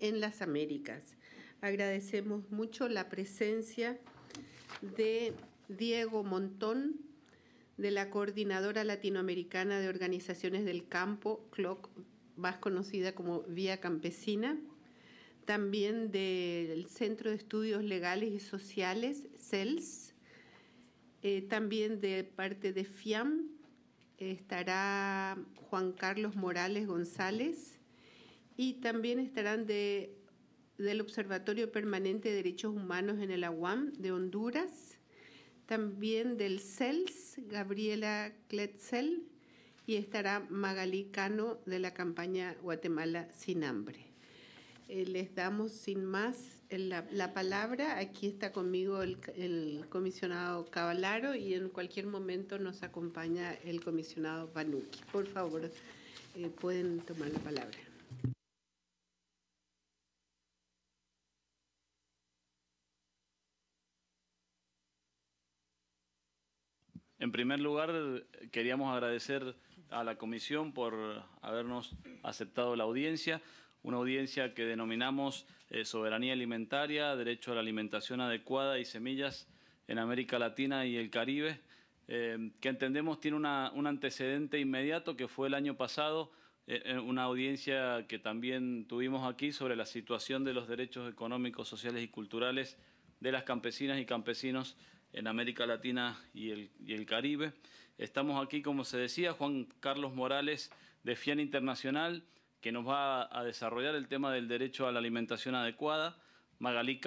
en las Américas. Agradecemos mucho la presencia de Diego Montón, de la Coordinadora Latinoamericana de Organizaciones del Campo, CLOC, más conocida como Vía Campesina, también del Centro de Estudios Legales y Sociales, CELS, eh, también de parte de FIAM estará Juan Carlos Morales González, y también estarán de, del Observatorio Permanente de Derechos Humanos en el AUAM de Honduras, también del CELS, Gabriela Kletzel, y estará Magalí Cano de la campaña Guatemala sin hambre. Eh, les damos sin más la, palabra. Aquí está conmigo el, comisionado Cavalaro y en cualquier momento nos acompaña el comisionado Banuki. Por favor, eh, pueden tomar la palabra. En primer lugar, queríamos agradecer a la comisión por habernos aceptado la audiencia, una audiencia que denominamos eh, Soberanía Alimentaria, Derecho a la Alimentación Adecuada y Semillas en América Latina y el Caribe, eh, que entendemos tiene un antecedente inmediato que fue el año pasado, eh, una audiencia que también tuvimos aquí sobre la situación de los derechos económicos, sociales y culturales de las campesinas y campesinos en América Latina y el, Caribe. Estamos aquí, como se decía, Juan Carlos Morales de FIAN Internacional, que nos va a desarrollar el tema del derecho a la alimentación adecuada, Magalí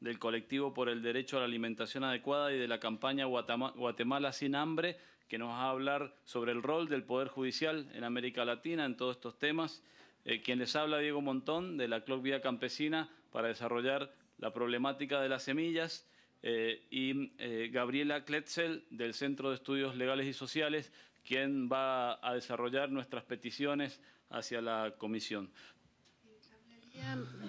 del colectivo por el derecho a la alimentación adecuada y de la campaña Guatemala sin hambre, que nos va a hablar sobre el rol del Poder Judicial en América Latina en todos estos temas. Eh, quien les habla, Diego Montón, de la Club Vía Campesina, para desarrollar la problemática de las semillas. Eh, y eh, Gabriela Kletzel del Centro de Estudios Legales y Sociales, quien va a desarrollar nuestras peticiones hacia la comisión.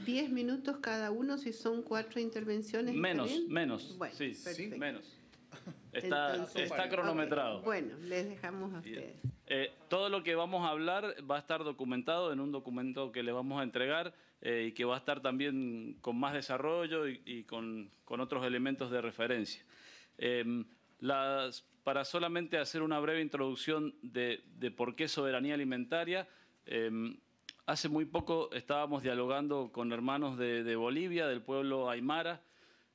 Diez minutos cada uno si son cuatro intervenciones. Menos, menos. sí, menos. Está, cronometrado. Bueno, les dejamos a ustedes. Eh, todo lo que vamos a hablar va a estar documentado en un documento que le vamos a entregar. Eh, y que va a estar también con más desarrollo y, con, otros elementos de referencia. Em, para solamente hacer una breve introducción de, por qué soberanía alimentaria, em, hace muy poco estábamos dialogando con hermanos de, Bolivia, del pueblo Aymara,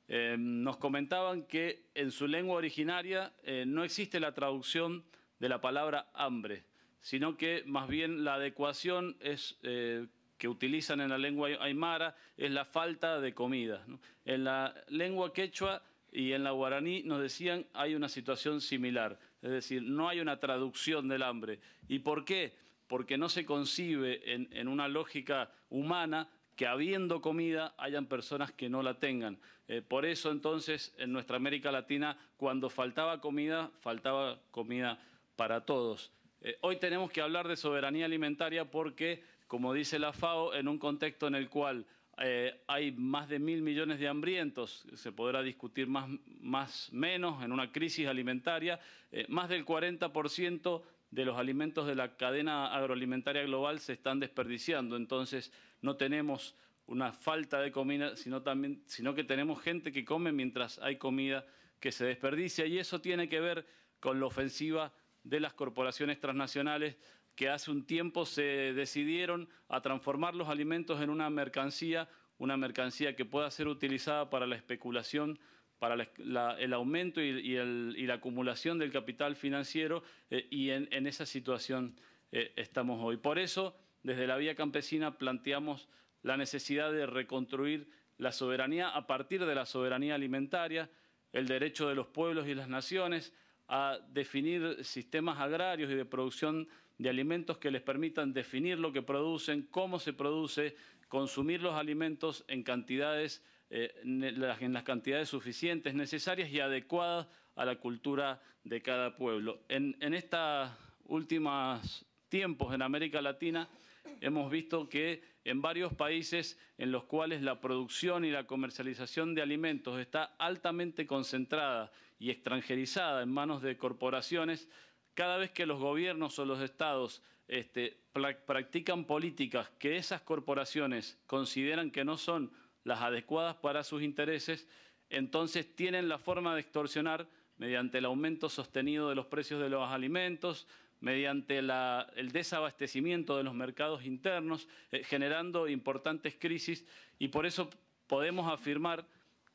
em, nos comentaban que en su lengua originaria eh, no existe la traducción de la palabra hambre, sino que más bien la adecuación es eh, que utilizan en la lengua aymara es la falta de comida. En la lengua quechua y en la guaraní nos decían hay una situación similar, es decir, no hay una traducción del hambre. ¿Y por qué? Porque no se concibe en, una lógica humana que habiendo comida hayan personas que no la tengan. Eh, por eso entonces en nuestra América Latina cuando faltaba comida, faltaba comida para todos. Eh, hoy tenemos que hablar de soberanía alimentaria porque como dice la FAO, en un contexto en el cual eh, hay más de mil millones de hambrientos, se podrá discutir más, más menos en una crisis alimentaria, eh, más del 40% de los alimentos de la cadena agroalimentaria global se están desperdiciando. Entonces, no tenemos una falta de comida, sino, también, sino que tenemos gente que come mientras hay comida que se desperdicia. Y eso tiene que ver con la ofensiva de las corporaciones transnacionales que hace un tiempo se decidieron a transformar los alimentos en una mercancía, una mercancía que pueda ser utilizada para la especulación, para el aumento y, la acumulación del capital financiero eh, y en, esa situación eh, estamos hoy. Por eso, desde la Vía Campesina planteamos la necesidad de reconstruir la soberanía a partir de la soberanía alimentaria, el derecho de los pueblos y las naciones a definir sistemas agrarios y de producción de alimentos que les permitan definir lo que producen, cómo se produce, consumir los alimentos en cantidades eh, en las cantidades suficientes, necesarias y adecuadas a la cultura de cada pueblo. En, en estos últimos tiempos en América Latina hemos visto que en varios países en los cuales la producción y la comercialización de alimentos está altamente concentrada y extranjerizada en manos de corporaciones, cada vez que los gobiernos o los estados este, practican políticas que esas corporaciones consideran que no son las adecuadas para sus intereses, entonces tienen la forma de extorsionar mediante el aumento sostenido de los precios de los alimentos, mediante el desabastecimiento de los mercados internos, eh, generando importantes crisis y por eso podemos afirmar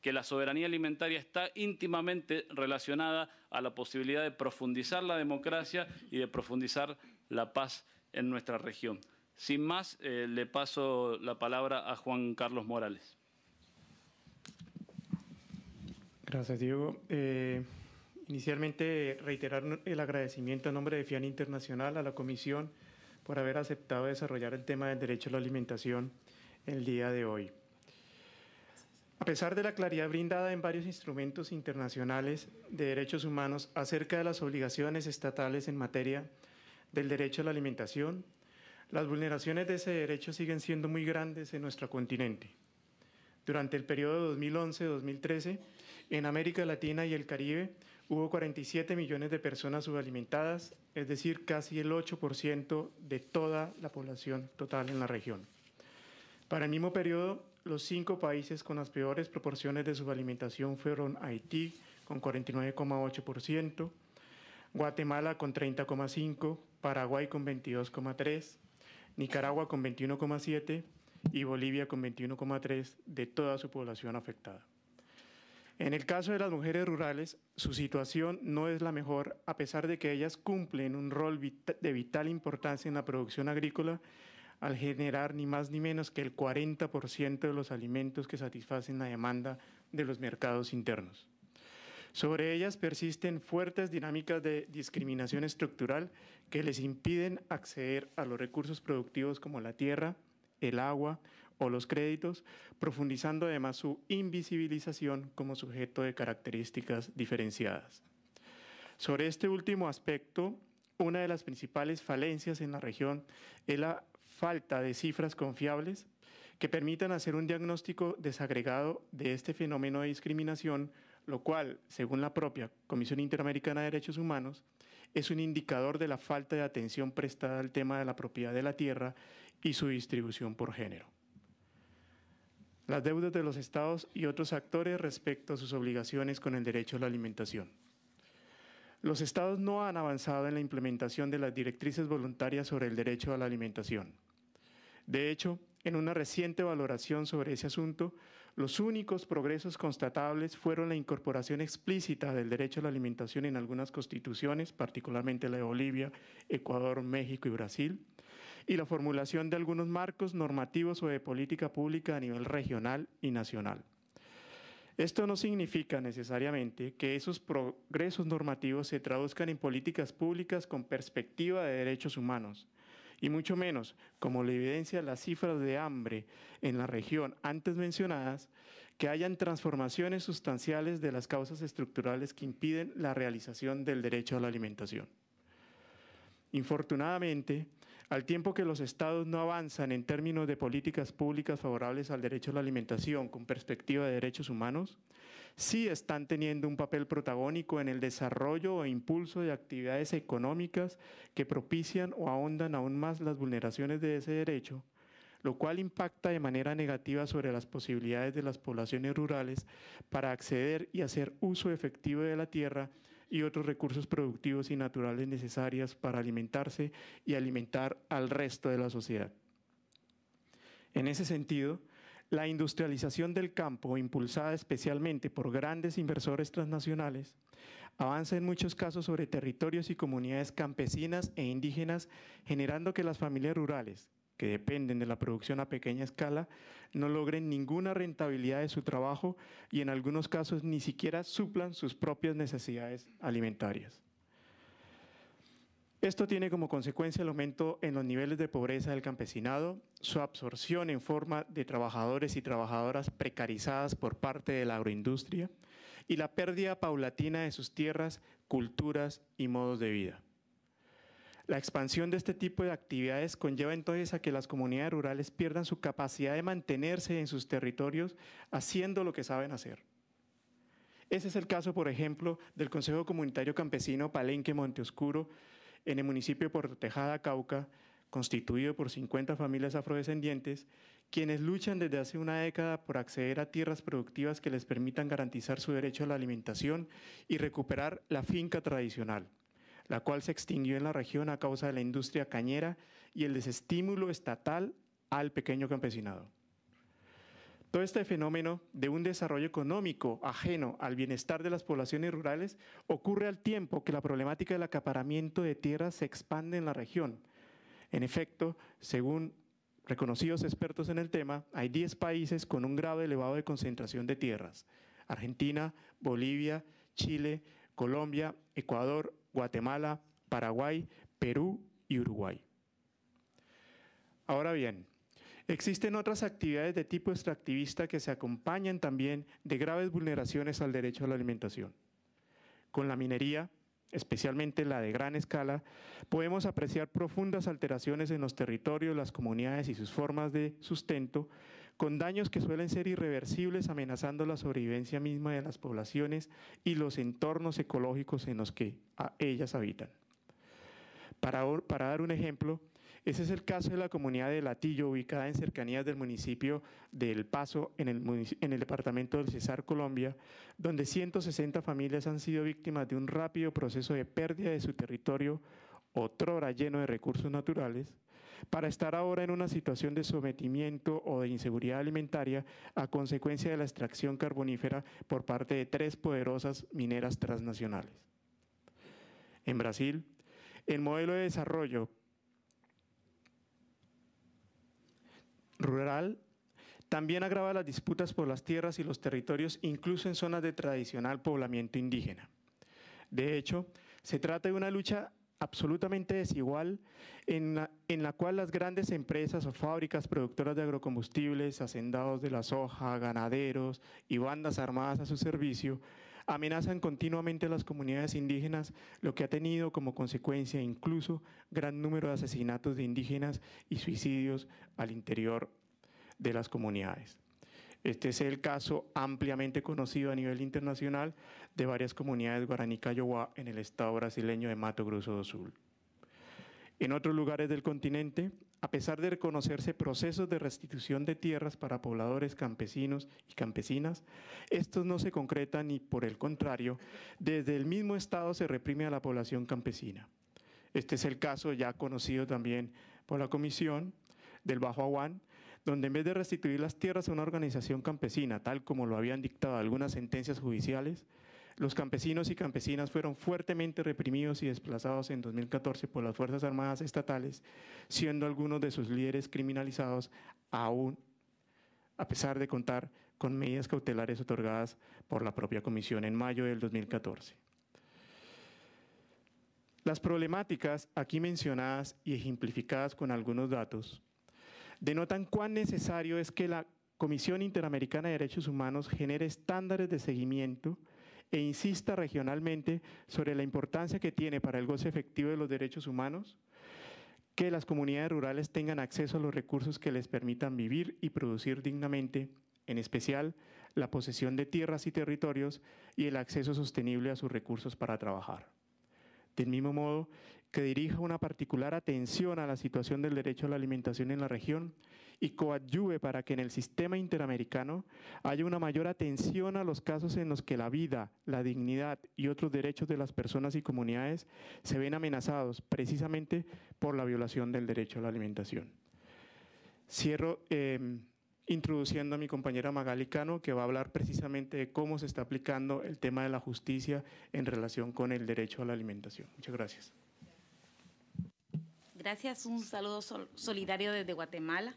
que la soberanía alimentaria está íntimamente relacionada a la posibilidad de profundizar la democracia y de profundizar la paz en nuestra región. Sin más, eh, le paso la palabra a Juan Carlos Morales. Gracias, Diego. Eh, inicialmente, reiterar el agradecimiento en nombre de FIAN Internacional a la Comisión por haber aceptado desarrollar el tema del derecho a la alimentación el día de hoy. A pesar de la claridad brindada en varios instrumentos internacionales de derechos humanos acerca de las obligaciones estatales en materia del derecho a la alimentación, las vulneraciones de ese derecho siguen siendo muy grandes en nuestro continente. Durante el periodo 2011-2013, en América Latina y el Caribe hubo 47 millones de personas subalimentadas, es decir, casi el 8% de toda la población total en la región. Para el mismo periodo, los cinco países con las peores proporciones de subalimentación fueron Haití, con 49,8%, Guatemala con 30,5%, Paraguay con 22,3%, Nicaragua con 21,7% y Bolivia con 21,3% de toda su población afectada. En el caso de las mujeres rurales, su situación no es la mejor, a pesar de que ellas cumplen un rol de vital importancia en la producción agrícola al generar ni más ni menos que el 40% de los alimentos que satisfacen la demanda de los mercados internos. Sobre ellas persisten fuertes dinámicas de discriminación estructural que les impiden acceder a los recursos productivos como la tierra, el agua o los créditos, profundizando además su invisibilización como sujeto de características diferenciadas. Sobre este último aspecto, una de las principales falencias en la región es la falta de cifras confiables que permitan hacer un diagnóstico desagregado de este fenómeno de discriminación, lo cual, según la propia Comisión Interamericana de Derechos Humanos, es un indicador de la falta de atención prestada al tema de la propiedad de la tierra y su distribución por género. Las deudas de los estados y otros actores respecto a sus obligaciones con el derecho a la alimentación. Los estados no han avanzado en la implementación de las directrices voluntarias sobre el derecho a la alimentación de hecho, en una reciente valoración sobre ese asunto, los únicos progresos constatables fueron la incorporación explícita del derecho a la alimentación en algunas constituciones, particularmente la de Bolivia, Ecuador, México y Brasil, y la formulación de algunos marcos normativos o de política pública a nivel regional y nacional. Esto no significa necesariamente que esos progresos normativos se traduzcan en políticas públicas con perspectiva de derechos humanos, y mucho menos, como lo evidencia las cifras de hambre en la región antes mencionadas, que hayan transformaciones sustanciales de las causas estructurales que impiden la realización del derecho a la alimentación. Infortunadamente, al tiempo que los estados no avanzan en términos de políticas públicas favorables al derecho a la alimentación con perspectiva de derechos humanos, sí están teniendo un papel protagónico en el desarrollo o impulso de actividades económicas que propician o ahondan aún más las vulneraciones de ese derecho, lo cual impacta de manera negativa sobre las posibilidades de las poblaciones rurales para acceder y hacer uso efectivo de la tierra y otros recursos productivos y naturales necesarias para alimentarse y alimentar al resto de la sociedad. En ese sentido, la industrialización del campo, impulsada especialmente por grandes inversores transnacionales, avanza en muchos casos sobre territorios y comunidades campesinas e indígenas, generando que las familias rurales, que dependen de la producción a pequeña escala, no logren ninguna rentabilidad de su trabajo y en algunos casos ni siquiera suplan sus propias necesidades alimentarias. Esto tiene como consecuencia el aumento en los niveles de pobreza del campesinado, su absorción en forma de trabajadores y trabajadoras precarizadas por parte de la agroindustria y la pérdida paulatina de sus tierras, culturas y modos de vida. La expansión de este tipo de actividades conlleva entonces a que las comunidades rurales pierdan su capacidad de mantenerse en sus territorios haciendo lo que saben hacer. Ese es el caso, por ejemplo, del Consejo Comunitario Campesino Palenque Monteoscuro en el municipio de Tejada, Cauca, constituido por 50 familias afrodescendientes, quienes luchan desde hace una década por acceder a tierras productivas que les permitan garantizar su derecho a la alimentación y recuperar la finca tradicional la cual se extinguió en la región a causa de la industria cañera y el desestímulo estatal al pequeño campesinado. Todo este fenómeno de un desarrollo económico ajeno al bienestar de las poblaciones rurales ocurre al tiempo que la problemática del acaparamiento de tierras se expande en la región. En efecto, según reconocidos expertos en el tema, hay 10 países con un grado elevado de concentración de tierras. Argentina, Bolivia, Chile, Colombia, Ecuador, Guatemala, Paraguay, Perú y Uruguay. Ahora bien, existen otras actividades de tipo extractivista que se acompañan también de graves vulneraciones al derecho a la alimentación. Con la minería, especialmente la de gran escala, podemos apreciar profundas alteraciones en los territorios, las comunidades y sus formas de sustento, con daños que suelen ser irreversibles amenazando la sobrevivencia misma de las poblaciones y los entornos ecológicos en los que ah, ellas habitan. Para, dar un ejemplo, ese es el caso de la comunidad de Latillo, ubicada en cercanías del municipio de El Paso, en el, departamento del Cesar, Colombia, donde 160 familias han sido víctimas de un rápido proceso de pérdida de su territorio, otrora lleno de recursos naturales, para estar ahora en una situación de sometimiento o de inseguridad alimentaria a consecuencia de la extracción carbonífera por parte de tres poderosas mineras transnacionales. En Brasil, el modelo de desarrollo rural también agrava las disputas por las tierras y los territorios, incluso en zonas de tradicional poblamiento indígena. De hecho, se trata de una lucha absolutamente desigual en la, cual las grandes empresas o fábricas productoras de agrocombustibles, hacendados de la soja, ganaderos y bandas armadas a su servicio amenazan continuamente a las comunidades indígenas, lo que ha tenido como consecuencia incluso gran número de asesinatos de indígenas y suicidios al interior de las comunidades. Este es el caso ampliamente conocido a nivel internacional de varias comunidades guaraní Cayowá en el estado brasileño de Mato Grosso do Sul. En otros lugares del continente, a pesar de reconocerse procesos de restitución de tierras para pobladores campesinos y campesinas, estos no se concretan y, por el contrario, desde el mismo Estado se reprime a la población campesina. Este es el caso ya conocido también por la Comisión del Bajo Aguán, donde en vez de restituir las tierras a una organización campesina, tal como lo habían dictado algunas sentencias judiciales, los campesinos y campesinas fueron fuertemente reprimidos y desplazados en 2014 por las Fuerzas Armadas Estatales, siendo algunos de sus líderes criminalizados aún a pesar de contar con medidas cautelares otorgadas por la propia comisión en mayo del 2014. Las problemáticas aquí mencionadas y ejemplificadas con algunos datos denotan cuán necesario es que la Comisión Interamericana de Derechos Humanos genere estándares de seguimiento e insista regionalmente sobre la importancia que tiene para el goce efectivo de los derechos humanos que las comunidades rurales tengan acceso a los recursos que les permitan vivir y producir dignamente, en especial la posesión de tierras y territorios y el acceso sostenible a sus recursos para trabajar. Del mismo modo, que dirija una particular atención a la situación del derecho a la alimentación en la región y coadyuve para que en el sistema interamericano haya una mayor atención a los casos en los que la vida, la dignidad y otros derechos de las personas y comunidades se ven amenazados precisamente por la violación del derecho a la alimentación. Cierro em, introduciendo a mi compañera Magalicano que va a hablar precisamente de cómo se está aplicando el tema de la justicia en relación con el derecho a la alimentación. Muchas gracias. Gracias, un saludo solidario desde Guatemala.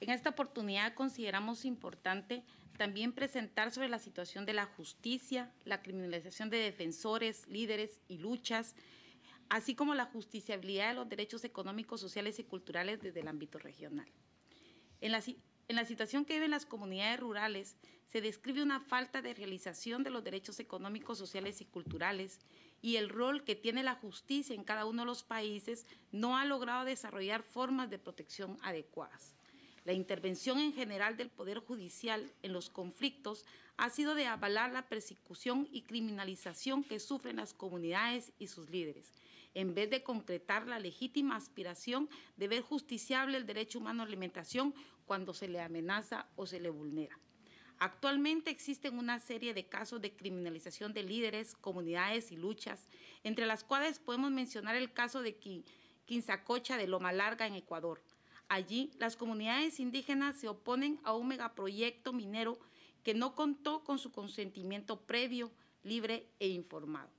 En esta oportunidad consideramos importante también presentar sobre la situación de la justicia, la criminalización de defensores, líderes y luchas, así como la justiciabilidad de los derechos económicos, sociales y culturales desde el ámbito regional. En la, situación que viven las comunidades rurales, se describe una falta de realización de los derechos económicos, sociales y culturales y el rol que tiene la justicia en cada uno de los países, no ha logrado desarrollar formas de protección adecuadas. La intervención en general del Poder Judicial en los conflictos ha sido de avalar la persecución y criminalización que sufren las comunidades y sus líderes, en vez de concretar la legítima aspiración de ver justiciable el derecho humano a alimentación cuando se le amenaza o se le vulnera. Actualmente existen una serie de casos de criminalización de líderes, comunidades y luchas, entre las cuales podemos mencionar el caso de Quinzacocha de Loma Larga en Ecuador. Allí, las comunidades indígenas se oponen a un megaproyecto minero que no contó con su consentimiento previo, libre e informado.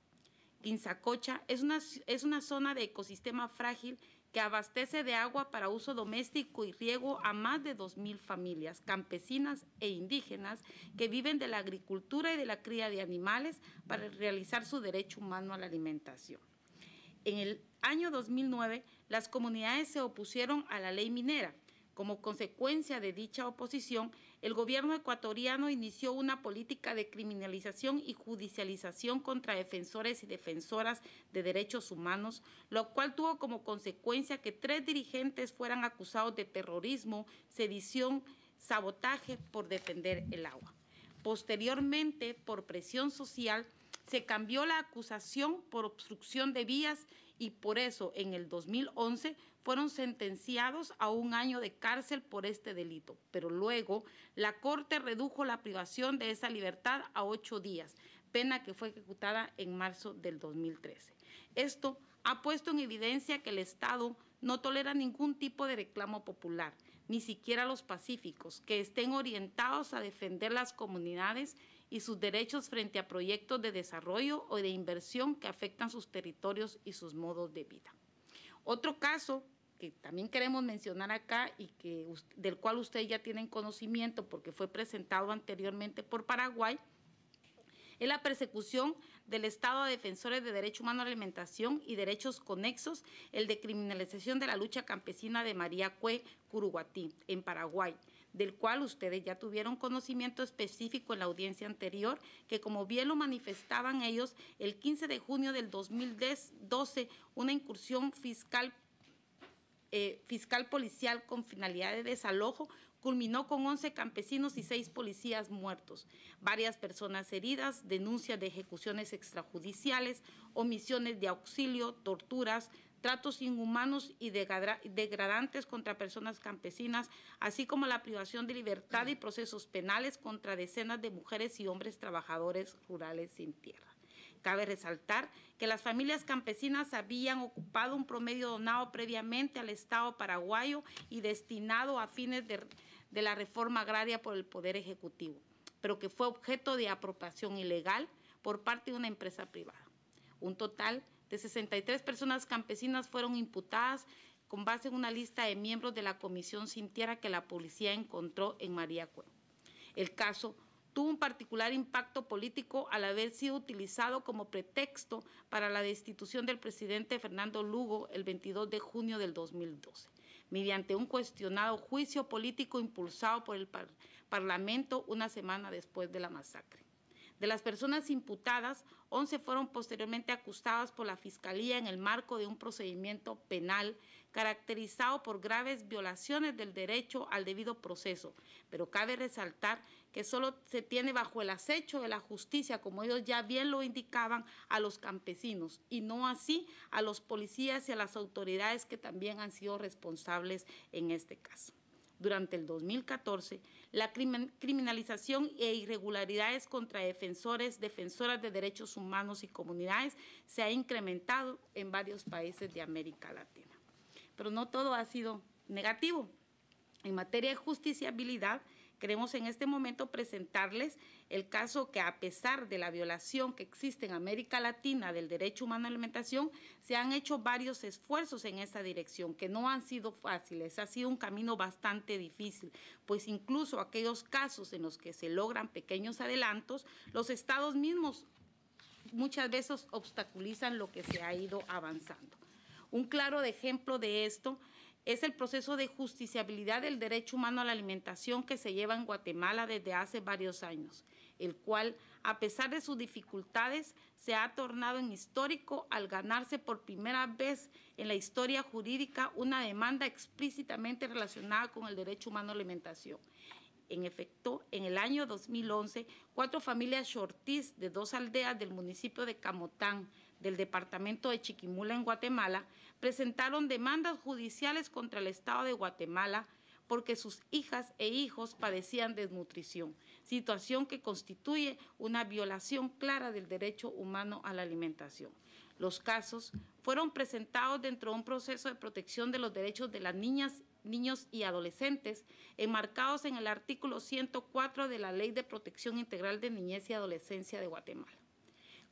Quinzacocha es una, es una zona de ecosistema frágil que abastece de agua para uso doméstico y riego a más de 2.000 familias campesinas e indígenas que viven de la agricultura y de la cría de animales para realizar su derecho humano a la alimentación. En el año 2009, las comunidades se opusieron a la ley minera. Como consecuencia de dicha oposición, el gobierno ecuatoriano inició una política de criminalización y judicialización contra defensores y defensoras de derechos humanos, lo cual tuvo como consecuencia que tres dirigentes fueran acusados de terrorismo, sedición, sabotaje por defender el agua. Posteriormente, por presión social, se cambió la acusación por obstrucción de vías y por eso en el 2011 fueron sentenciados a un año de cárcel por este delito, pero luego la Corte redujo la privación de esa libertad a ocho días, pena que fue ejecutada en marzo del 2013. Esto ha puesto en evidencia que el Estado no tolera ningún tipo de reclamo popular, ni siquiera los pacíficos, que estén orientados a defender las comunidades y sus derechos frente a proyectos de desarrollo o de inversión que afectan sus territorios y sus modos de vida. Otro caso que también queremos mencionar acá y que, del cual ustedes ya tienen conocimiento porque fue presentado anteriormente por Paraguay, es la persecución del Estado a defensores de derechos humanos a alimentación y derechos conexos, el de criminalización de la lucha campesina de María Cue Curuguatí, en Paraguay, del cual ustedes ya tuvieron conocimiento específico en la audiencia anterior, que como bien lo manifestaban ellos, el 15 de junio del 2012, una incursión fiscal eh, fiscal policial con finalidad de desalojo culminó con 11 campesinos y 6 policías muertos, varias personas heridas, denuncias de ejecuciones extrajudiciales, omisiones de auxilio, torturas, tratos inhumanos y degradantes contra personas campesinas, así como la privación de libertad y procesos penales contra decenas de mujeres y hombres trabajadores rurales sin tierra. Cabe resaltar que las familias campesinas habían ocupado un promedio donado previamente al Estado paraguayo y destinado a fines de, la reforma agraria por el Poder Ejecutivo, pero que fue objeto de apropiación ilegal por parte de una empresa privada. Un total 63 personas campesinas fueron imputadas con base en una lista de miembros de la Comisión Sintiera que la policía encontró en María Cueva. El caso tuvo un particular impacto político al haber sido utilizado como pretexto para la destitución del presidente Fernando Lugo el 22 de junio del 2012, mediante un cuestionado juicio político impulsado por el Parlamento una semana después de la masacre. De las personas imputadas, 11 fueron posteriormente acusadas por la Fiscalía en el marco de un procedimiento penal caracterizado por graves violaciones del derecho al debido proceso. Pero cabe resaltar que solo se tiene bajo el acecho de la justicia, como ellos ya bien lo indicaban, a los campesinos y no así a los policías y a las autoridades que también han sido responsables en este caso durante el 2014, la criminalización e irregularidades contra defensores, defensoras de derechos humanos y comunidades se ha incrementado en varios países de América Latina. Pero no todo ha sido negativo. En materia de justiciabilidad, Queremos en este momento presentarles el caso que a pesar de la violación que existe en América Latina del derecho humano a la alimentación, se han hecho varios esfuerzos en esa dirección que no han sido fáciles, ha sido un camino bastante difícil, pues incluso aquellos casos en los que se logran pequeños adelantos, los estados mismos muchas veces obstaculizan lo que se ha ido avanzando. Un claro ejemplo de esto es el proceso de justiciabilidad del derecho humano a la alimentación que se lleva en Guatemala desde hace varios años, el cual, a pesar de sus dificultades, se ha tornado en histórico al ganarse por primera vez en la historia jurídica una demanda explícitamente relacionada con el derecho humano a la alimentación. En efecto, en el año 2011, cuatro familias shortis de dos aldeas del municipio de Camotán, del Departamento de Chiquimula en Guatemala presentaron demandas judiciales contra el Estado de Guatemala porque sus hijas e hijos padecían desnutrición, situación que constituye una violación clara del derecho humano a la alimentación. Los casos fueron presentados dentro de un proceso de protección de los derechos de las niñas niños y adolescentes, enmarcados en el artículo 104 de la Ley de Protección Integral de Niñez y Adolescencia de Guatemala.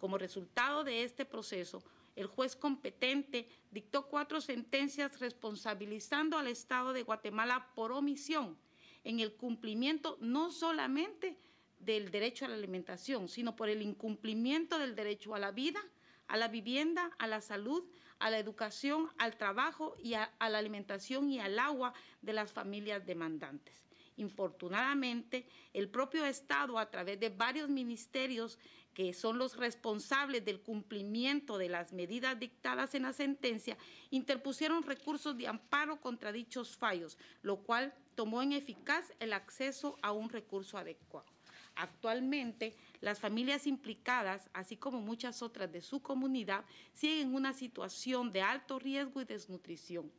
Como resultado de este proceso, el juez competente dictó cuatro sentencias responsabilizando al Estado de Guatemala por omisión en el cumplimiento no solamente del derecho a la alimentación, sino por el incumplimiento del derecho a la vida, a la vivienda, a la salud, a la educación, al trabajo y a, la alimentación y al agua de las familias demandantes. Infortunadamente, el propio Estado, a través de varios ministerios, que son los responsables del cumplimiento de las medidas dictadas en la sentencia, interpusieron recursos de amparo contra dichos fallos, lo cual tomó en eficaz el acceso a un recurso adecuado. Actualmente, las familias implicadas, así como muchas otras de su comunidad, siguen en una situación de alto riesgo y desnutrición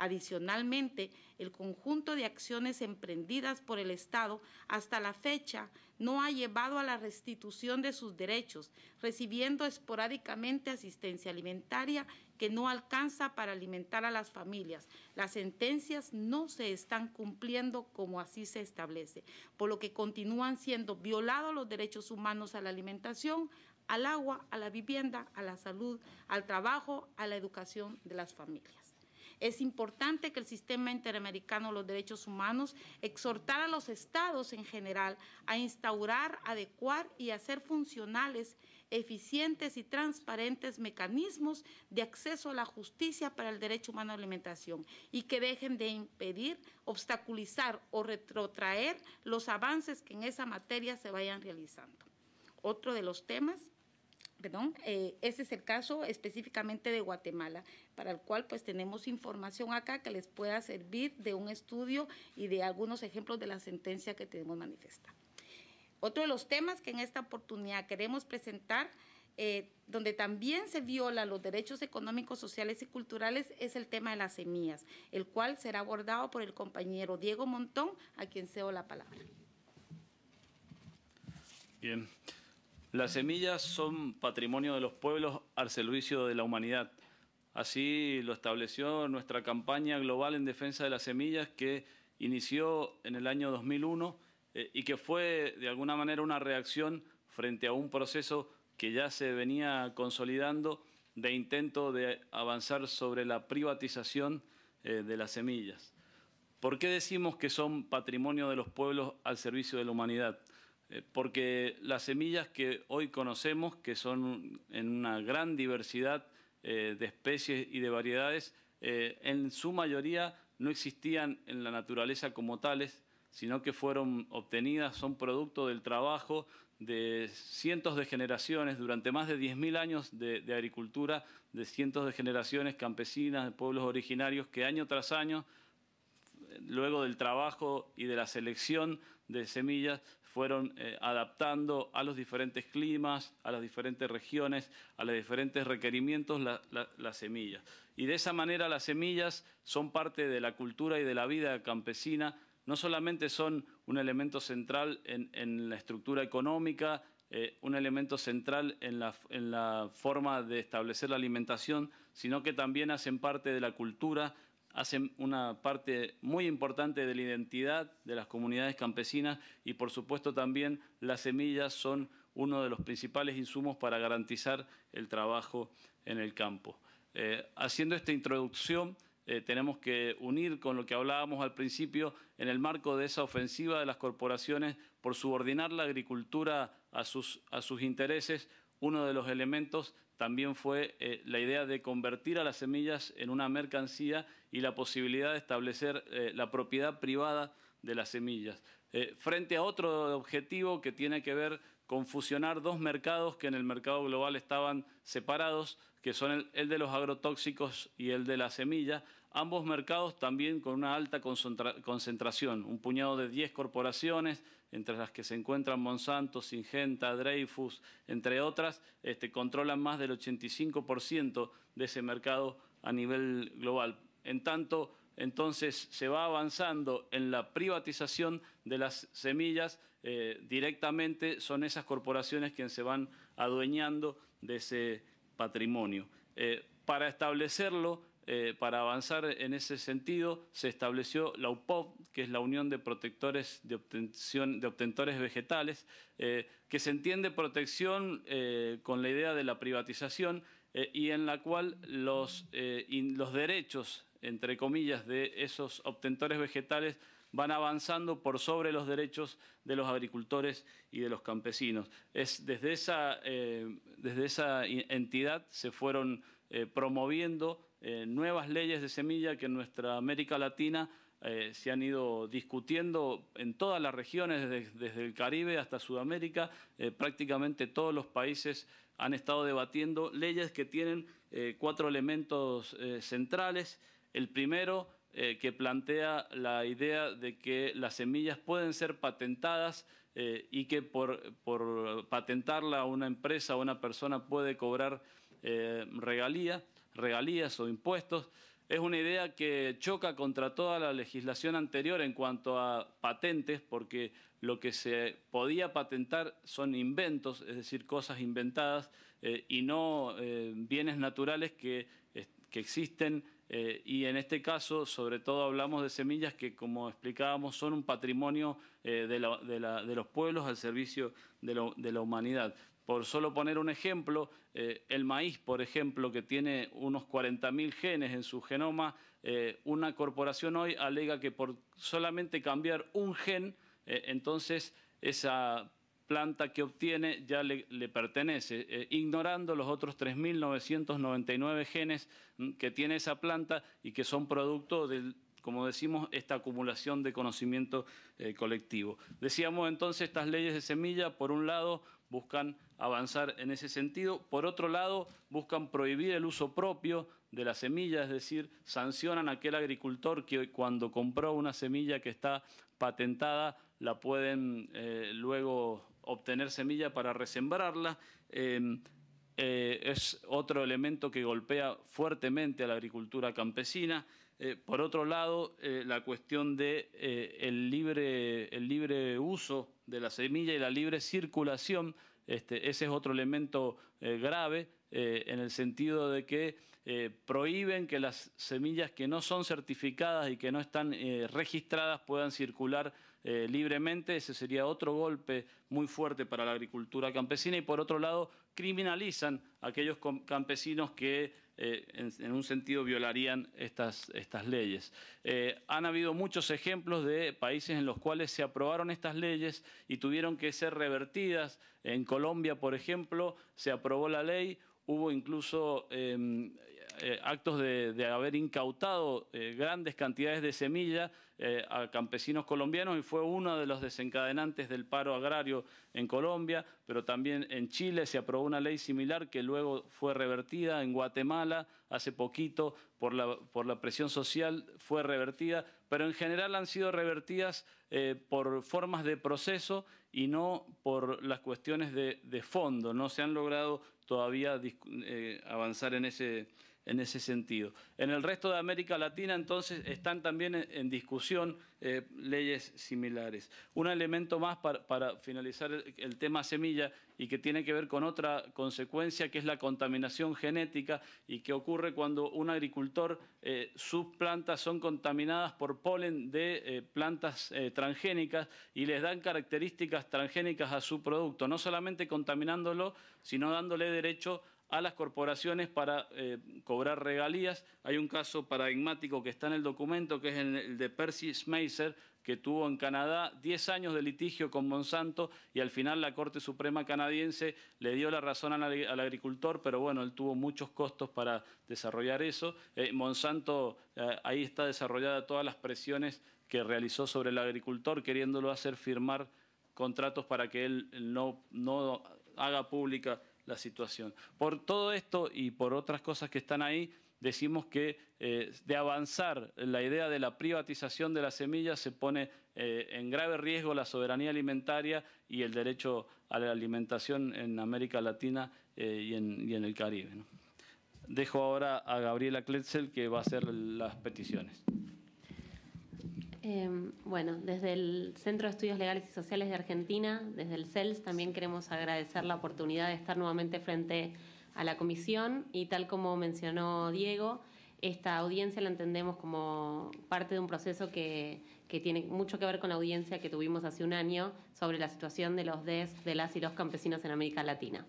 Adicionalmente, el conjunto de acciones emprendidas por el Estado hasta la fecha no ha llevado a la restitución de sus derechos, recibiendo esporádicamente asistencia alimentaria que no alcanza para alimentar a las familias. Las sentencias no se están cumpliendo como así se establece, por lo que continúan siendo violados los derechos humanos a la alimentación, al agua, a la vivienda, a la salud, al trabajo, a la educación de las familias. Es importante que el sistema interamericano de los derechos humanos exhortara a los estados en general a instaurar, adecuar y hacer funcionales, eficientes y transparentes mecanismos de acceso a la justicia para el derecho humano a alimentación y que dejen de impedir, obstaculizar o retrotraer los avances que en esa materia se vayan realizando. Otro de los temas perdón, eh, ese es el caso específicamente de Guatemala, para el cual pues tenemos información acá que les pueda servir de un estudio y de algunos ejemplos de la sentencia que tenemos manifiesta. Otro de los temas que en esta oportunidad queremos presentar, eh, donde también se violan los derechos económicos, sociales y culturales, es el tema de las semillas, el cual será abordado por el compañero Diego Montón, a quien cedo la palabra. Bien. Las semillas son patrimonio de los pueblos al servicio de la humanidad. Así lo estableció nuestra campaña global en defensa de las semillas que inició en el año 2001 eh, y que fue de alguna manera una reacción frente a un proceso que ya se venía consolidando de intento de avanzar sobre la privatización eh, de las semillas. ¿Por qué decimos que son patrimonio de los pueblos al servicio de la humanidad? Eh, porque las semillas que hoy conocemos, que son en una gran diversidad eh, de especies y de variedades, eh, en su mayoría no existían en la naturaleza como tales, sino que fueron obtenidas, son producto del trabajo de cientos de generaciones, durante más de 10.000 años de, de, agricultura, de cientos de generaciones campesinas, de pueblos originarios, que año tras año, luego del trabajo y de la selección de semillas, fueron eh, adaptando a los diferentes climas, a las diferentes regiones, a los diferentes requerimientos las semillas. Y de esa manera las semillas son parte de la cultura y de la vida campesina, no solamente son un elemento central en, la estructura económica, eh, un elemento central en la forma de establecer la alimentación, sino que también hacen parte de la cultura hacen una parte muy importante de la identidad de las comunidades campesinas y por supuesto también las semillas son uno de los principales insumos para garantizar el trabajo en el campo. Eh, haciendo esta introducción eh, tenemos que unir con lo que hablábamos al principio en el marco de esa ofensiva de las corporaciones por subordinar la agricultura a sus, a sus intereses, uno de los elementos también fue eh, la idea de convertir a las semillas en una mercancía y la posibilidad de establecer eh, la propiedad privada de las semillas. Eh, frente a otro objetivo que tiene que ver con fusionar dos mercados que en el mercado global estaban separados, que son el, de los agrotóxicos y el de la semilla, ambos mercados también con una alta concentración, un puñado de 10 corporaciones, entre las que se encuentran Monsanto, Singenta, Dreyfus, entre otras, este, controlan más del 85% de ese mercado a nivel global. En tanto, entonces se va avanzando en la privatización de las semillas, eh, directamente son esas corporaciones quienes se van adueñando de ese patrimonio. Eh, para establecerlo, eh, para avanzar en ese sentido, se estableció la UPOV, que es la Unión de Protectores de, Obtentores Vegetales, eh, que se entiende protección eh, con la idea de la privatización y en la cual los, derechos, entre comillas, de esos obtentores vegetales van avanzando por sobre los derechos de los agricultores y de los campesinos. desde desde esa entidad se fueron promoviendo eh, nuevas leyes de semilla que en nuestra América Latina eh, se han ido discutiendo en todas las regiones, desde, el Caribe hasta Sudamérica, eh, prácticamente todos los países han estado debatiendo leyes que tienen cuatro elementos centrales. El primero, que plantea la idea de que las semillas pueden ser patentadas y que por, por patentarla una empresa o una persona puede cobrar regalía regalías o impuestos, es una idea que choca contra toda la legislación anterior en cuanto a patentes, porque lo que se podía patentar son inventos, es decir, cosas inventadas eh, y no eh, bienes naturales que, existen. Eh, y en este caso, sobre todo, hablamos de semillas que, como explicábamos, son un patrimonio de, los pueblos al servicio de la humanidad. Por solo poner un ejemplo, eh, el maíz, por ejemplo, que tiene unos 40.000 genes en su genoma, eh, una corporación hoy alega que por solamente cambiar un gen, eh, entonces esa planta que obtiene ya le, pertenece, ignorando los otros 3.999 genes mm, que tiene esa planta y que son producto de, como decimos, esta acumulación de conocimiento colectivo. Decíamos entonces estas leyes de semilla, por un lado, buscan avanzar en ese sentido. Por otro lado, buscan prohibir el uso propio de la semilla, es decir, sancionan a aquel agricultor que cuando compró una semilla que está patentada, la pueden eh, luego obtener semilla para resembrarla. Em, eh, es otro elemento que golpea fuertemente a la agricultura campesina. Eh, por otro lado, eh, la cuestión del eh, libre, uso de la semilla y la libre circulación, este, ese es otro elemento grave en el sentido de que prohíben que las semillas que no son certificadas y que no están registradas puedan circular libremente. Ese sería otro golpe muy fuerte para la agricultura campesina. Y por otro lado, criminalizan a aquellos campesinos que eh, en, un sentido violarían estas, estas leyes. Eh, han habido muchos ejemplos de países en los cuales se aprobaron estas leyes y tuvieron que ser revertidas. En Colombia, por ejemplo, se aprobó la ley, hubo incluso em, eh, actos de, haber incautado eh, grandes cantidades de semilla eh, a campesinos colombianos y fue uno de los desencadenantes del paro agrario en Colombia, pero también en Chile se aprobó una ley similar que luego fue revertida, en Guatemala hace poquito por la, presión social fue revertida, pero en general han sido revertidas por formas de proceso y no por las cuestiones de, de fondo, no se han logrado todavía avanzar en ese en ese sentido. En el resto de América Latina, entonces, están también en, discusión eh, leyes similares. Un elemento más para, finalizar el, tema semilla y que tiene que ver con otra consecuencia, que es la contaminación genética y que ocurre cuando un agricultor, eh, sus plantas son contaminadas por polen de eh, plantas transgénicas y les dan características transgénicas a su producto, no solamente contaminándolo, sino dándole derecho a las corporaciones para eh, cobrar regalías. Hay un caso paradigmático que está en el documento, que es el de Percy Schmeisser, que tuvo en Canadá 10 años de litigio con Monsanto y al final la Corte Suprema canadiense le dio la razón al, agricultor, pero bueno, él tuvo muchos costos para desarrollar eso. Eh, Monsanto, eh, ahí está desarrollada todas las presiones que realizó sobre el agricultor, queriéndolo hacer firmar contratos para que él no, no haga pública la situación. Por todo esto y por otras cosas que están ahí, decimos que eh, de avanzar la idea de la privatización de las semillas se pone eh, en grave riesgo la soberanía alimentaria y el derecho a la alimentación en América Latina eh, y, en, el Caribe. Dejo ahora a Gabriela Kletzel que va a hacer las peticiones. Em, bueno, desde el Centro de Estudios Legales y Sociales de Argentina, desde el CELS, también queremos agradecer la oportunidad de estar nuevamente frente a la comisión y tal como mencionó Diego, esta audiencia la entendemos como parte de un proceso que, tiene mucho que ver con la audiencia que tuvimos hace un año sobre la situación de los DES, de las y los campesinos en América Latina.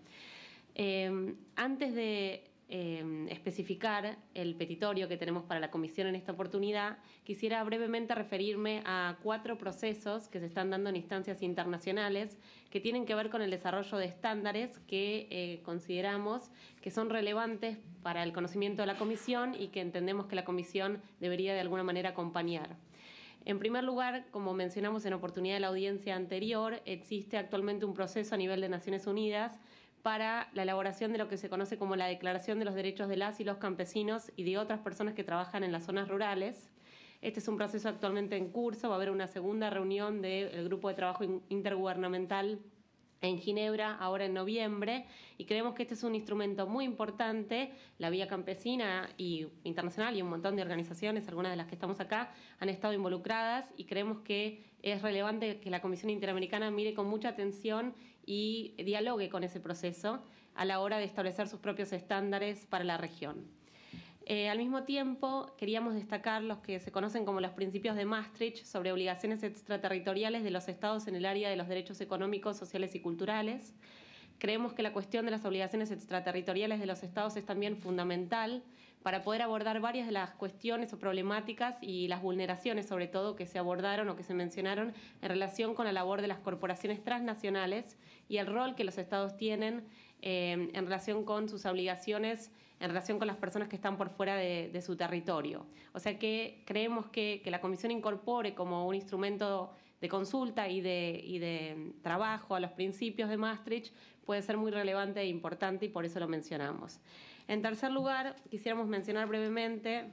Em, antes de eh, especificar el petitorio que tenemos para la comisión en esta oportunidad, quisiera brevemente referirme a cuatro procesos que se están dando en instancias internacionales que tienen que ver con el desarrollo de estándares que eh, consideramos que son relevantes para el conocimiento de la comisión y que entendemos que la comisión debería de alguna manera acompañar. En primer lugar, como mencionamos en oportunidad de la audiencia anterior, existe actualmente un proceso a nivel de Naciones Unidas para la elaboración de lo que se conoce como la Declaración de los Derechos de las y los Campesinos y de otras personas que trabajan en las zonas rurales. Este es un proceso actualmente en curso, va a haber una segunda reunión del Grupo de Trabajo Intergubernamental en Ginebra ahora en noviembre y creemos que este es un instrumento muy importante. La Vía Campesina y Internacional y un montón de organizaciones, algunas de las que estamos acá, han estado involucradas y creemos que es relevante que la Comisión Interamericana mire con mucha atención y dialogue con ese proceso a la hora de establecer sus propios estándares para la región. Eh, al mismo tiempo, queríamos destacar los que se conocen como los principios de Maastricht sobre obligaciones extraterritoriales de los estados en el área de los derechos económicos, sociales y culturales. Creemos que la cuestión de las obligaciones extraterritoriales de los estados es también fundamental para poder abordar varias de las cuestiones o problemáticas y las vulneraciones sobre todo que se abordaron o que se mencionaron en relación con la labor de las corporaciones transnacionales y el rol que los estados tienen eh, en relación con sus obligaciones, en relación con las personas que están por fuera de, su territorio. O sea que creemos que, que, la Comisión incorpore como un instrumento de consulta y de trabajo a los principios de Maastricht puede ser muy relevante e importante y por eso lo mencionamos. En tercer lugar, quisiéramos mencionar brevemente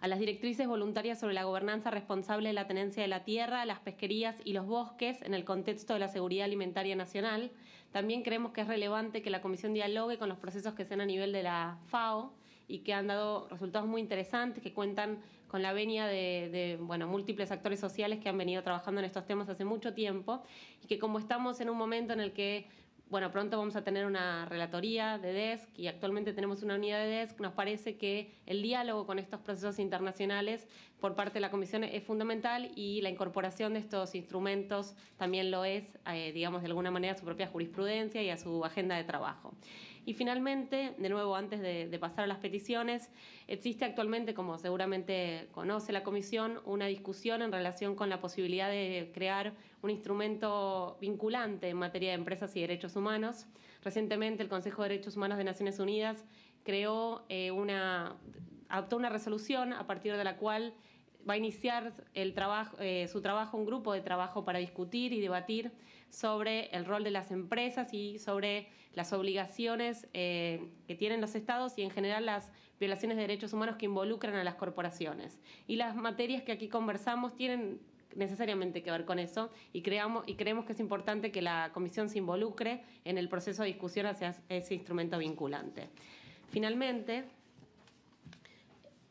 a las directrices voluntarias sobre la gobernanza responsable de la tenencia de la tierra, las pesquerías y los bosques en el contexto de la seguridad alimentaria nacional. También creemos que es relevante que la Comisión dialogue con los procesos que se a nivel de la FAO y que han dado resultados muy interesantes, que cuentan con la venia de, múltiples actores sociales que han venido trabajando en estos temas hace mucho tiempo y que como estamos en un momento en el que bueno, pronto vamos a tener una relatoría de DESC y actualmente tenemos una unidad de DESC. Nos parece que el diálogo con estos procesos internacionales por parte de la Comisión es fundamental y la incorporación de estos instrumentos también lo es, eh, digamos, de alguna manera a su propia jurisprudencia y a su agenda de trabajo. Y finalmente, de nuevo, antes de, pasar a las peticiones, existe actualmente, como seguramente conoce la Comisión, una discusión en relación con la posibilidad de crear un instrumento vinculante en materia de empresas y derechos humanos. Recientemente, el Consejo de Derechos Humanos de Naciones Unidas creó eh, una adoptó una resolución a partir de la cual va a iniciar eh, su trabajo un grupo de trabajo para discutir y debatir sobre el rol de las empresas y sobre las obligaciones eh, que tienen los estados y en general las violaciones de derechos humanos que involucran a las corporaciones. Y las materias que aquí conversamos tienen necesariamente que ver con eso y, y creemos que es importante que la comisión se involucre en el proceso de discusión hacia ese instrumento vinculante. Finalmente,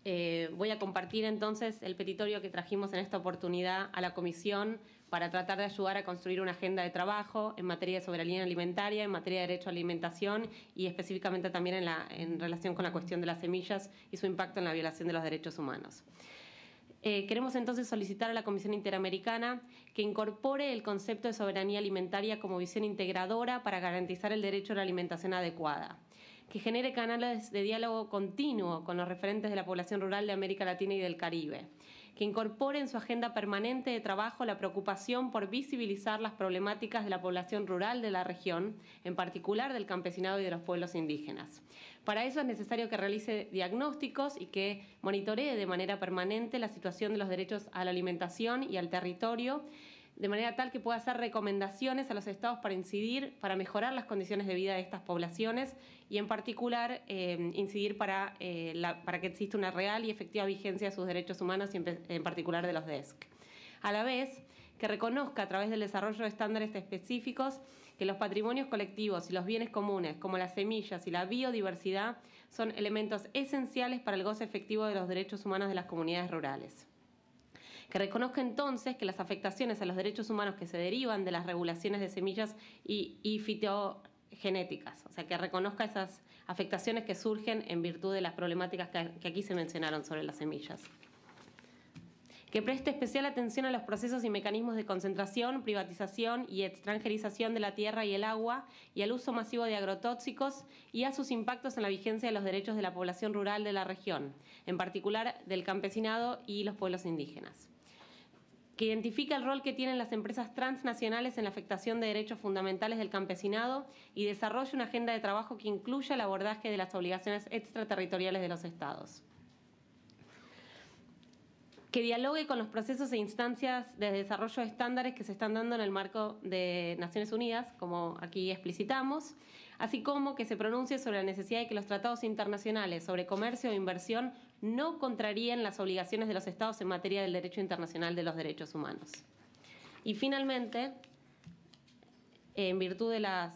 eh, voy a compartir entonces el petitorio que trajimos en esta oportunidad a la comisión para tratar de ayudar a construir una agenda de trabajo en materia de soberanía alimentaria, en materia de derecho a la alimentación y específicamente también en, relación con la cuestión de las semillas y su impacto en la violación de los derechos humanos. Eh, queremos entonces solicitar a la Comisión Interamericana que incorpore el concepto de soberanía alimentaria como visión integradora para garantizar el derecho a la alimentación adecuada, que genere canales de diálogo continuo con los referentes de la población rural de América Latina y del Caribe, que incorpore en su agenda permanente de trabajo la preocupación por visibilizar las problemáticas de la población rural de la región, en particular del campesinado y de los pueblos indígenas. Para eso es necesario que realice diagnósticos y que monitoree de manera permanente la situación de los derechos a la alimentación y al territorio de manera tal que pueda hacer recomendaciones a los estados para incidir, para mejorar las condiciones de vida de estas poblaciones y en particular eh, incidir eh, para, que exista una real y efectiva vigencia de sus derechos humanos y en, en particular de los DESC. A la vez, que reconozca a través del desarrollo de estándares específicos que los patrimonios colectivos y los bienes comunes, como las semillas y la biodiversidad, son elementos esenciales para el goce efectivo de los derechos humanos de las comunidades rurales que reconozca entonces que las afectaciones a los derechos humanos que se derivan de las regulaciones de semillas y, fitogenéticas, o sea, que reconozca esas afectaciones que surgen en virtud de las problemáticas que aquí se mencionaron sobre las semillas que preste especial atención a los procesos y mecanismos de concentración, privatización y extranjerización de la tierra y el agua y al uso masivo de agrotóxicos y a sus impactos en la vigencia de los derechos de la población rural de la región, en particular del campesinado y los pueblos indígenas que identifica el rol que tienen las empresas transnacionales en la afectación de derechos fundamentales del campesinado y desarrolle una agenda de trabajo que incluya el abordaje de las obligaciones extraterritoriales de los estados que dialogue con los procesos e instancias de desarrollo de estándares que se están dando en el marco de Naciones Unidas, como aquí explicitamos, así como que se pronuncie sobre la necesidad de que los tratados internacionales sobre comercio e inversión no contrarían las obligaciones de los Estados en materia del derecho internacional de los derechos humanos. Y finalmente, en virtud de, la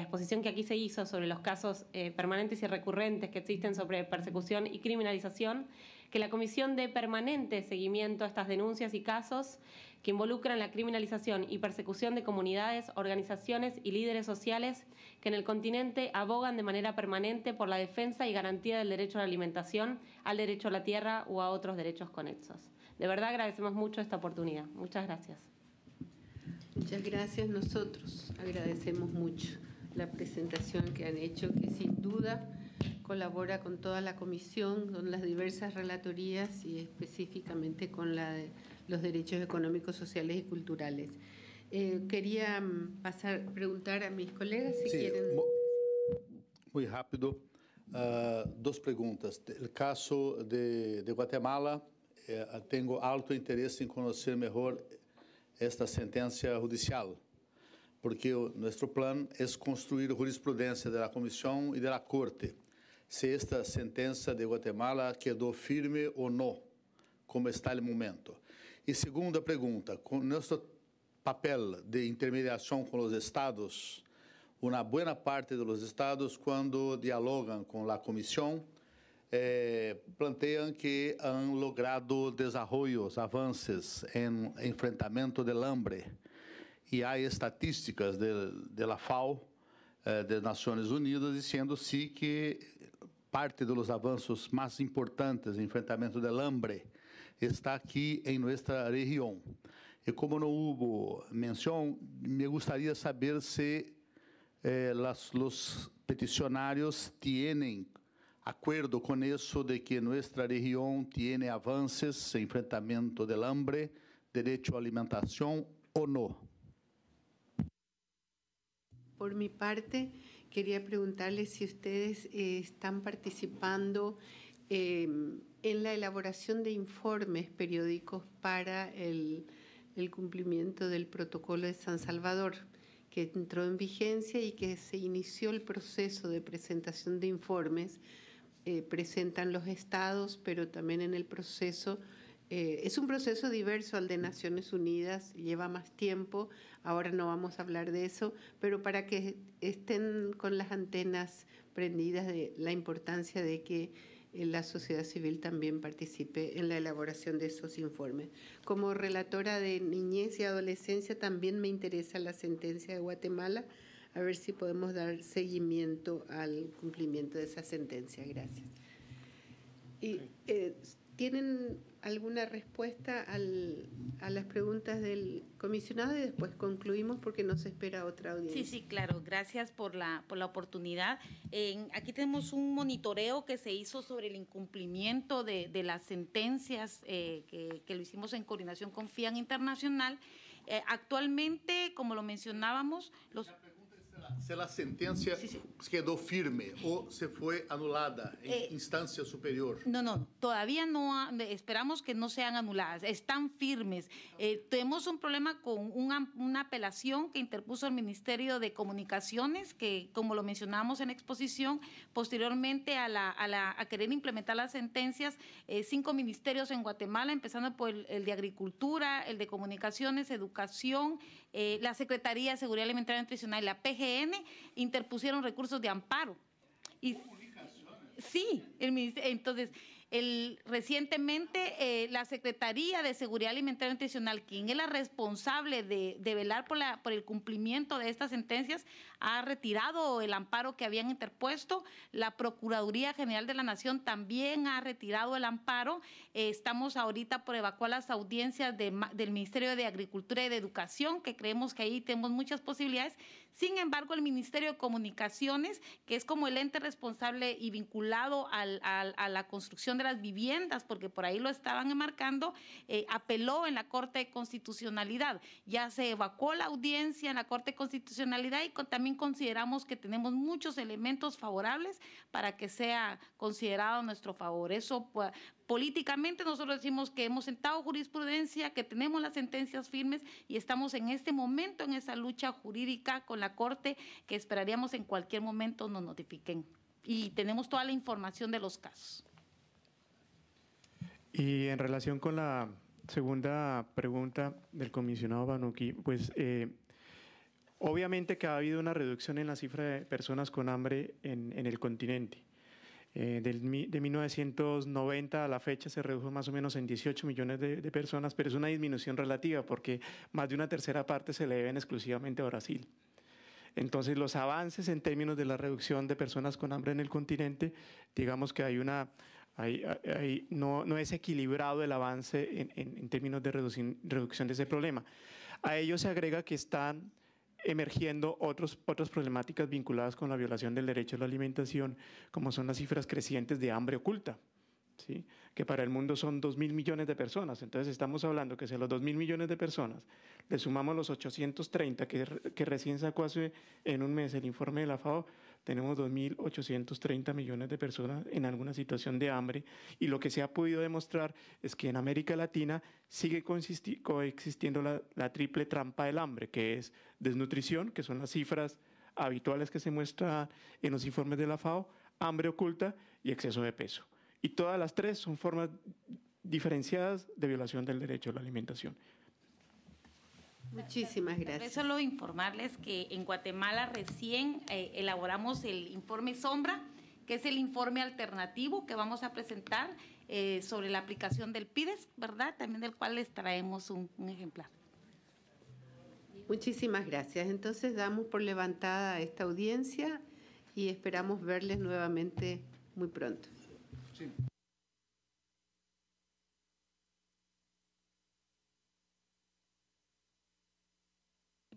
exposición que aquí se hizo sobre los casos eh, permanentes y recurrentes que existen sobre persecución y criminalización, que la Comisión dé permanente seguimiento a estas denuncias y casos que involucran la criminalización y persecución de comunidades, organizaciones y líderes sociales que en el continente abogan de manera permanente por la defensa y garantía del derecho a la alimentación, al derecho a la tierra o a otros derechos conexos. De verdad agradecemos mucho esta oportunidad. Muchas gracias. Muchas gracias. Nosotros agradecemos mucho la presentación que han hecho, que sin duda colabora con toda la comisión, con las diversas relatorías y específicamente con la de los derechos económicos, sociales y culturales. Eh, quería mm, pasar, preguntar a mis colegas si sí, quieren. Muy rápido. Uh, dos perguntas. No caso de, de Guatemala, eh, tenho alto interesse em conhecer melhor esta sentença judicial, porque nosso plano é construir jurisprudência da Comissão e da Corte, se esta sentença de Guatemala quedou firme ou não, como está no momento. E segunda pergunta, com nosso papel de intermediação com os estados, uma boa parte dos estados, quando dialogam com a comissão, eh, planteam que han logrado desarrollos, avances em enfrentamento do hambre. E há estatísticas de, de la FAO, eh, das Nações Unidas, dizendo-se que parte dos avanços mais importantes em enfrentamento do hambre está aqui em nuestra región. e como no hubo menção me gustaría saber se eh, las, los peticionarios tienen acuerdo con eso de que nuestra región tiene avances en enfrentamiento del hambre, derecho à alimentación ou no. Por mi parte, quería preguntarles si ustedes eh, están participando eh, en la elaboración de informes periódicos para el, cumplimiento del protocolo de San Salvador, que entró en vigencia y que se inició el proceso de presentación de informes. Eh, presentan los estados, pero también en el proceso eh, es un proceso diverso al de Naciones Unidas, lleva más tiempo, ahora no vamos a hablar de eso, pero para que estén con las antenas prendidas de la importancia de que eh, la sociedad civil también participe en la elaboración de esos informes. Como relatora de niñez y adolescencia también me interesa la sentencia de Guatemala, a ver si podemos dar seguimiento al cumplimiento de esa sentencia. Gracias. Y eh, ¿Tienen alguna respuesta al, a las preguntas del comisionado y después concluimos porque nos espera otra audiencia? Sí, sí, claro. Gracias por la, por la oportunidad. aquí tenemos un monitoreo que se hizo sobre el incumplimiento de, de las sentencias eh, que, lo hicimos en coordinación con FIAN Internacional. Eh, actualmente, como lo mencionábamos, los se la sentencia quedó firme o se fue anulada en eh, instancia superior. No, no, todavía no, esperamos que no sean anuladas, están firmes. Ah. Eh, tenemos un problema con una, apelación que interpuso el Ministerio de Comunicaciones, que como lo mencionamos en exposición, posteriormente a, la, a, querer implementar las sentencias, eh, cinco ministerios en Guatemala, empezando por el de Agricultura, el de Comunicaciones, Educación, eh, la Secretaría de Seguridad Alimentaria y Nutricional y la PGN interpusieron recursos de amparo. Y, sí, el entonces recientemente eh, la Secretaría de Seguridad Alimentaria y Nutricional, quien es la responsable de, velar por, el cumplimiento de estas sentencias, ha retirado el amparo que habían interpuesto. La Procuraduría General de la Nación también ha retirado el amparo. Eh, estamos ahorita por evacuar las audiencias del Ministerio de Agricultura y de Educación, que creemos que ahí tenemos muchas posibilidades. Sin embargo, el Ministerio de Comunicaciones, que es como el ente responsable y vinculado a la construcción de las viviendas, porque por ahí lo estaban enmarcando, eh, apeló en la Corte de Constitucionalidad. Ya se evacuó la audiencia en la Corte de Constitucionalidad y también consideramos que tenemos muchos elementos favorables para que sea considerado nuestro favor. Eso pues, políticamente nosotros decimos que hemos sentado jurisprudencia, que tenemos las sentencias firmes y estamos en este momento en esa lucha jurídica con la Corte que esperaríamos en cualquier momento nos notifiquen. Y tenemos toda la información de los casos. Y en relación con la segunda pregunta del comisionado Banuki, pues eh, obviamente que ha habido una reducción en la cifra de personas con hambre en, el continente. Eh, de 1990 a la fecha se redujo más o menos en 18 millones de, de, personas, pero es una disminución relativa porque más de una tercera parte se le deben exclusivamente a Brasil. Entonces los avances en términos de la reducción de personas con hambre en el continente, digamos que hay una no, es equilibrado el avance en, términos de reducción de ese problema. A ello se agrega que están emergiendo otras problemáticas vinculadas con la violación del derecho a la alimentación, como son las cifras crecientes de hambre oculta. ¿Sí? que para el mundo son 2 mil millones de personas. Entonces estamos hablando que si a los 2 mil millones de personas le sumamos los 830 que, que, recién sacó hace en un mes el informe de la FAO, tenemos 2.830 millones de personas en alguna situación de hambre y lo que se ha podido demostrar es que en América Latina sigue coexistiendo la, triple trampa del hambre, que es desnutrición, que son las cifras habituales que se muestran en los informes de la FAO, hambre oculta y exceso de peso. Y todas las tres son formas diferenciadas de violación del derecho a la alimentación. Muchísimas gracias. Solo informarles que en Guatemala recién eh, elaboramos el informe Sombra, que es el informe alternativo que vamos a presentar eh, sobre la aplicación del PIDES, ¿verdad? También del cual les traemos un, ejemplar. Muchísimas gracias. Entonces damos por levantada esta audiencia y esperamos verles nuevamente muy pronto.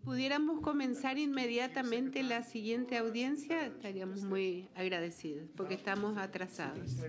pudiéramos comenzar inmediatamente la siguiente audiencia, estaríamos muy agradecidos porque estamos atrasados.